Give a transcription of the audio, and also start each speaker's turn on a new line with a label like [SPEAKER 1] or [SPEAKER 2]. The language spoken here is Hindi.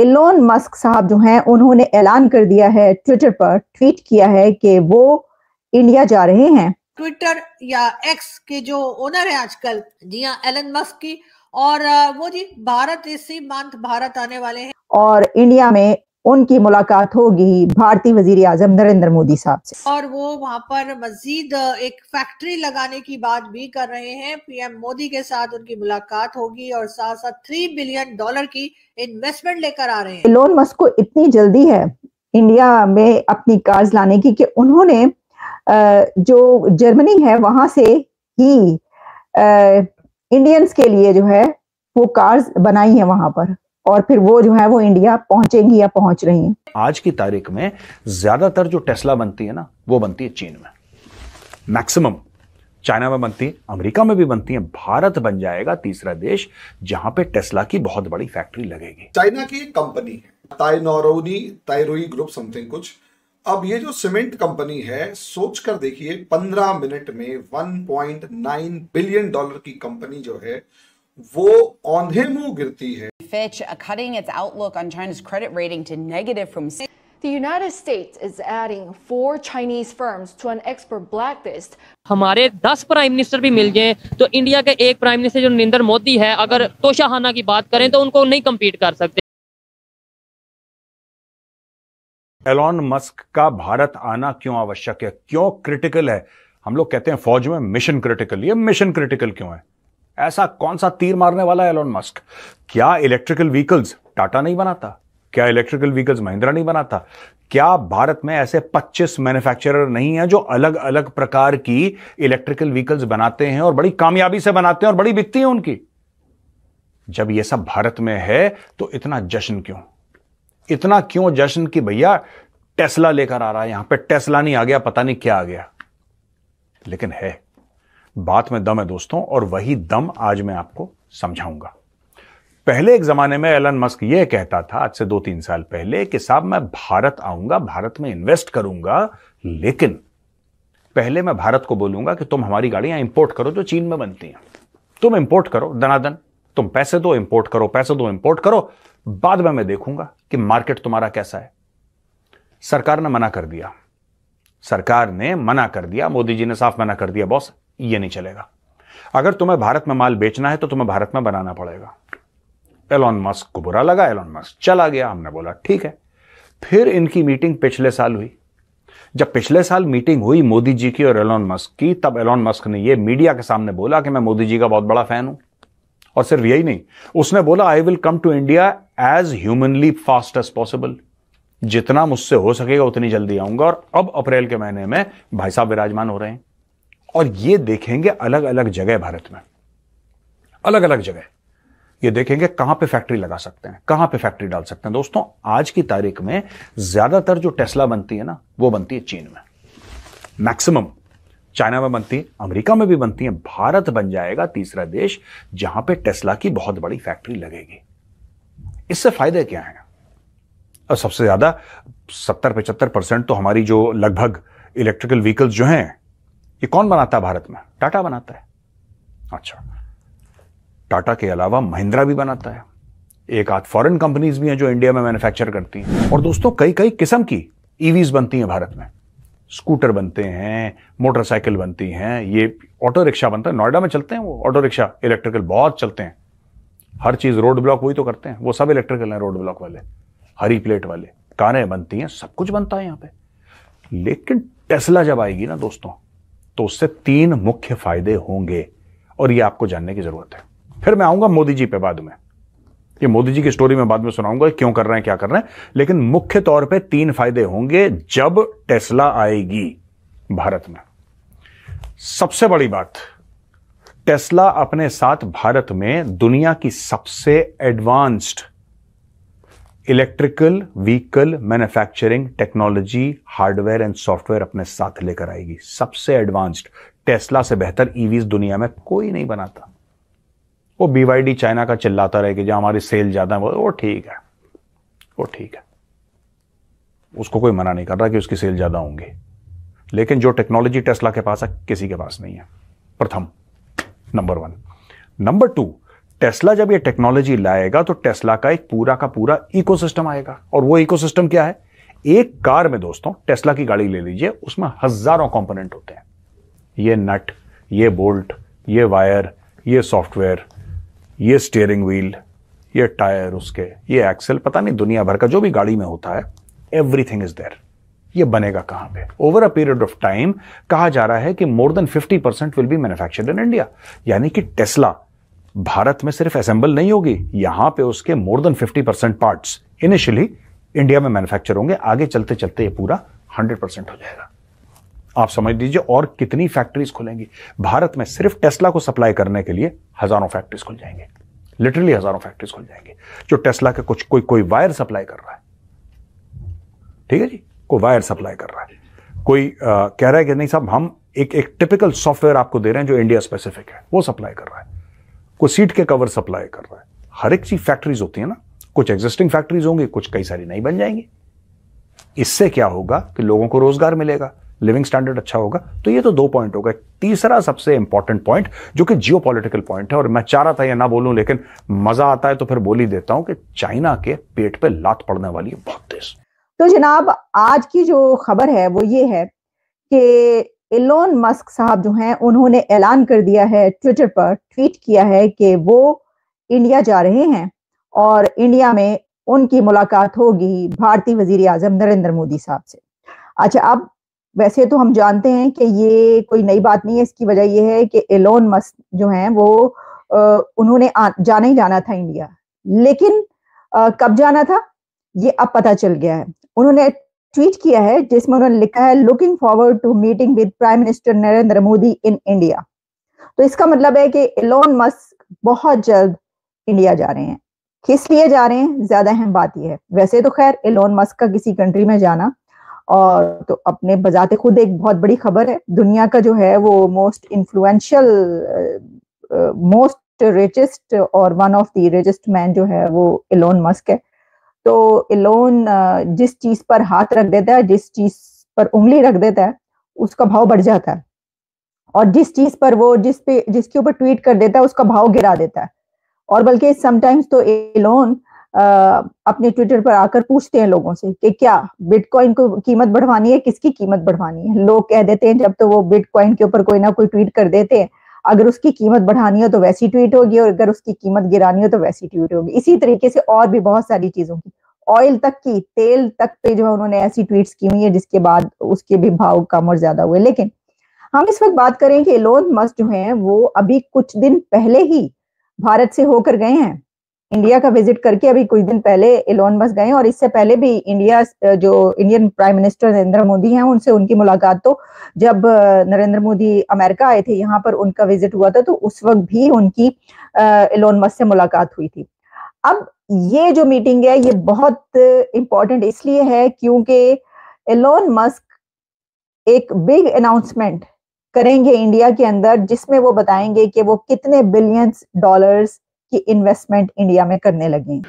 [SPEAKER 1] एलोन मस्क साहब जो हैं उन्होंने ऐलान कर दिया है ट्विटर पर ट्वीट किया है कि वो इंडिया जा रहे हैं ट्विटर या एक्स के जो ओनर है आजकल जी हाँ एलन मस्क की और वो जी भारत इसी मंथ भारत आने वाले हैं और इंडिया में उनकी मुलाकात होगी भारतीय वजीर आजम नरेंद्र मोदी साहब से और वो वहाँ पर मजीद एक फैक्ट्री लगाने की बात भी कर रहे हैं पीएम मोदी के साथ उनकी मुलाकात होगी और साथ साथ थ्री बिलियन डॉलर की इन्वेस्टमेंट लेकर आ रहे हैं लोन मस्क को इतनी जल्दी है इंडिया में अपनी कार्स लाने की कि उन्होंने जो जर्मनी है वहां से ही इंडियंस के लिए जो है वो कार्स बनाई है वहां पर और फिर वो जो है वो इंडिया पहुंचेंगी या पहुंच रही हैं
[SPEAKER 2] आज की तारीख में ज्यादातर जो टेस्ला बनती है ना वो बनती है चीन में मैक्सिमम चाइना में बनती है अमेरिका में भी बनती है भारत बन जाएगा तीसरा देश जहां पे टेस्ला की बहुत बड़ी फैक्ट्री लगेगी चाइना की एक कंपनी है ताइनोरोनी ताइरोई ग्रुप समथिंग कुछ अब ये जो सीमेंट कंपनी है सोच कर देखिए 15 मिनट में 1.9 बिलियन डॉलर की कंपनी जो है वो औंधे मुंह गिरती है
[SPEAKER 1] Fitch cutting its outlook on China's
[SPEAKER 2] credit rating to negative from
[SPEAKER 1] The United States is adding four Chinese firms to an export blacklist.
[SPEAKER 2] हमारे 10 प्राइम मिनिस्टर भी मिल गए तो इंडिया के एक प्राइम मिनिस्टर जो नरेंद्र मोदी है अगर तोशाहाना की बात करें तो उनको नहीं कम्पीट कर सकते एलॉन मस्क का भारत आना क्यों आवश्यक है क्यों क्रिटिकल है हम लोग कहते हैं फौज में मिशन क्रिटिकल ये मिशन क्रिटिकल क्यों है ऐसा कौन सा तीर मारने वाला है एलोन मस्क क्या इलेक्ट्रिकल व्हीकल्स टाटा नहीं बनाता क्या इलेक्ट्रिकल व्हीकल्स महिंद्रा नहीं बनाता क्या भारत में ऐसे 25 मैन्युफैक्चरर नहीं है जो अलग अलग प्रकार की इलेक्ट्रिकल व्हीकल्स बनाते हैं और बड़ी कामयाबी से बनाते हैं और बड़ी बिकती है उनकी जब यह सब भारत में है तो इतना जश्न क्यों इतना क्यों जश्न कि भैया टेस्ला लेकर आ रहा है यहां पे टेस्ला नहीं आ गया पता नहीं क्या आ गया लेकिन है बात में दम है दोस्तों और वही दम आज मैं आपको समझाऊंगा पहले एक जमाने में एलन मस्क यह कहता था आज से दो तीन साल पहले कि साहब मैं भारत आऊंगा भारत में इन्वेस्ट करूंगा लेकिन पहले मैं भारत को बोलूंगा कि तुम हमारी गाड़ियां इंपोर्ट करो जो चीन में बनती हैं तुम इंपोर्ट करो दनादन तुम पैसे दो इंपोर्ट करो पैसे दो इंपोर्ट करो बाद में मैं देखूंगा कि मार्केट तुम्हारा कैसा है सरकार ने मना कर दिया सरकार ने मना कर दिया मोदी जी ने साफ मना कर दिया बॉस ये नहीं चलेगा अगर तुम्हें भारत में माल बेचना है तो तुम्हें भारत में बनाना पड़ेगा एलॉन मस्क को बुरा लगा एलॉन मस्क चला गया हमने बोला ठीक है फिर इनकी मीटिंग पिछले साल हुई जब पिछले साल मीटिंग हुई मोदी जी की और एलॉन मस्क की तब एलॉन मस्क ने यह मीडिया के सामने बोला कि मैं मोदी जी का बहुत बड़ा फैन हूं और सिर्फ यही नहीं उसने बोला I will come to India as humanly fast as possible जितना मुझसे हो सकेगा उतनी जल्दी आऊंगा और अब अप्रैल के महीने में भाई साहब विराजमान हो रहे हैं और ये देखेंगे अलग अलग जगह भारत में अलग अलग जगह ये देखेंगे कहां पे फैक्ट्री लगा सकते हैं कहां पे फैक्ट्री डाल सकते हैं दोस्तों आज की तारीख में ज्यादातर जो टेस्ला बनती है ना वो बनती है चीन में मैक्सिमम चाइना में बनती है अमेरिका में भी बनती है भारत बन जाएगा तीसरा देश जहां पे टेस्ला की बहुत बड़ी फैक्ट्री लगेगी इससे फायदे क्या हैं और सबसे ज्यादा सत्तर पचहत्तर परसेंट तो हमारी जो लगभग इलेक्ट्रिकल व्हीकल्स जो हैं ये कौन बनाता है भारत में टाटा बनाता है अच्छा टाटा के अलावा महिंद्रा भी बनाता है एक आध फॉरेन कंपनीज भी हैं जो इंडिया में मैन्युफैक्चर करती हैं और दोस्तों कई कई किस्म की ईवीज e बनती हैं भारत में स्कूटर बनते हैं मोटरसाइकिल बनती हैं ये ऑटो रिक्शा बनता है नोएडा में चलते हैं वो ऑटो रिक्शा इलेक्ट्रिकल बहुत चलते हैं हर चीज़ रोड ब्लॉक वही तो करते हैं वो सब इलेक्ट्रिकल हैं रोड ब्लॉक वाले हरी प्लेट वाले कारें बनती हैं सब कुछ बनता है यहाँ पे लेकिन टेस्ला जब आएगी ना दोस्तों तो उससे तीन मुख्य फायदे होंगे और ये आपको जानने की जरूरत है फिर मैं आऊंगा मोदी जी पे बाद में ये मोदी जी की स्टोरी में बाद में सुनाऊंगा क्यों कर रहे हैं क्या कर रहे हैं लेकिन मुख्य तौर पे तीन फायदे होंगे जब टेस्ला आएगी भारत में सबसे बड़ी बात टेस्ला अपने साथ भारत में दुनिया की सबसे advanced electrical vehicle manufacturing technology hardware and software अपने साथ लेकर आएगी सबसे एडवांस्ड टेस्ला से बेहतर ईवीज e दुनिया में कोई नहीं बनाता वो बीवाईडी चाइना का चिल्लाता रहे कि जहां हमारी सेल ज्यादा है वो ठीक है वो ठीक है उसको कोई मना नहीं कर रहा कि उसकी सेल ज्यादा होंगे लेकिन जो टेक्नोलॉजी टेस्ला के पास है किसी के पास नहीं है प्रथम number one number two Tesla जब ये टेक्नोलॉजी लाएगा तो टेस्ला का एक पूरा का पूरा इकोसिस्टम आएगा और वो इकोसिस्टम क्या है एक कार में दोस्तों टेस्ला की गाड़ी ले लीजिए उसमें हजारों कंपोनेंट होते हैं ये नट ये बोल्ट ये वायर ये सॉफ्टवेयर ये स्टीयरिंग व्हील ये टायर उसके ये एक्सेल पता नहीं दुनिया भर का जो भी गाड़ी में होता है एवरीथिंग इज देयर ये बनेगा कहां पे over a period of time कहा जा रहा है कि more than 50 percent will be manufactured in India यानी कि टेस्ला भारत में सिर्फ असेंबल नहीं होगी यहां पे उसके more than 50 percent part initially India में मैन्युफैक्चर होंगे आगे चलते चलते ये पूरा 100 परसेंट हो जाएगा आप समझ लीजिए और कितनी फैक्ट्रीज खुलेंगी भारत में सिर्फ टेस्ला को सप्लाई करने के लिए हजारों फैक्ट्रीज खुल जाएंगे लिटरली हजारों फैक्ट्रीज खुल जाएंगे जो टेस्ला के कुछ कोई कोई वायर सप्लाई कर रहा है ठीक है जी कोई वायर सप्लाई कर रहा है कोई आ, कह रहा है कि नहीं साहब हम एक एक टिपिकल सॉफ्टवेयर आपको दे रहे हैं जो इंडिया स्पेसिफिक है वो सप्लाई कर रहा है को सीट के कवर सप्लाई कर रहा है हर एक चीज फैक्ट्रीज होती है ना कुछ एग्जिस्टिंग फैक्ट्रीज होंगी कुछ कई सारी नई बन जाएंगी इससे क्या होगा कि लोगों को रोजगार मिलेगा लिविंग स्टैंडर्ड अच्छा होगा तो ये तो दो पॉइंट होगा तीसरा सबसे इंपॉर्टेंट पॉइंट जो कि जियो पॉइंट है और मैं चाह रहा था यह ना बोलूं लेकिन मजा आता है तो फिर बोल ही देता हूं कि चाइना के पेट पे लात पड़ने वाली है बहुत तेज
[SPEAKER 1] तो जनाब आज की जो खबर है वो ये है कि एलोन मस्क साहब जो हैं उन्होंने ऐलान कर दिया है ट्विटर पर ट्वीट किया है कि वो इंडिया जा रहे हैं और इंडिया में उनकी मुलाकात होगी भारतीय वजीर आजम नरेंद्र मोदी साहब से अच्छा अब वैसे तो हम जानते हैं कि ये कोई नई बात नहीं है इसकी वजह यह है कि एलोन मस्क जो हैं वो उन्होंने जाना ही जाना था इंडिया लेकिन कब जाना था ये अब पता चल गया है उन्होंने ट्वीट किया है जिसमें उन्होंने लिखा है looking forward to meeting with prime minister Narendra Modi in India तो इसका मतलब है कि एलोन मस्क बहुत जल्द इंडिया जा रहे हैं किस लिए जा रहे हैं ज्यादा अहम बात यह है वैसे तो खैर एलोन मस्क का किसी कंट्री में जाना और तो अपने बजाते खुद एक बहुत बड़ी खबर है दुनिया का जो है वो मोस्ट इन्फ्लुएंशियल मोस्ट रिचेस्ट और one of the richest man जो है वो एलोन मस्क है तो एलोन जिस चीज पर हाथ रख देता है जिस चीज पर उंगली रख देता है उसका भाव बढ़ जाता है और जिस चीज पर वो जिस पे जिसके ऊपर ट्वीट कर देता है उसका भाव गिरा देता है और बल्कि समटाइम्स तो एलोन अपने ट्विटर पर आकर पूछते हैं लोगों से कि क्या बिटकॉइन को कीमत बढ़वानी है किसकी कीमत बढ़वानी है लोग कह देते हैं जब तो वो बिटकॉइन के ऊपर कोई ना कोई ट्वीट कर देते हैं अगर उसकी कीमत बढ़ानी हो तो वैसी ट्वीट होगी और अगर उसकी कीमत गिरानी हो तो वैसी ट्वीट होगी इसी तरीके से और भी बहुत सारी चीजों की ऑयल तक की तेल तक पे जो है उन्होंने ऐसी ट्वीट्स की हुई है जिसके बाद उसके भी भाव कम और ज्यादा हुए लेकिन हम इस वक्त बात करें कि एलोन मस्क जो है वो अभी कुछ दिन पहले ही भारत से होकर गए हैं इंडिया का विजिट करके अभी कुछ दिन पहले एलोन बस गए और इससे पहले भी इंडिया जो Indian prime minister Narendra Modi हैं उनसे उनकी मुलाकात तो जब नरेंद्र मोदी अमेरिका आए थे यहाँ पर उनका विजिट हुआ था तो उस वक्त भी उनकी एलोन बस से मुलाकात हुई थी अब ये जो मीटिंग है ये बहुत इंपॉर्टेंट इसलिए है क्योंकि एलोन मस्क एक बिग अनाउंसमेंट करेंगे इंडिया के अंदर जिसमें वो बताएंगे कि वो कितने बिलियंस डॉलर्स की इन्वेस्टमेंट इंडिया में करने लगे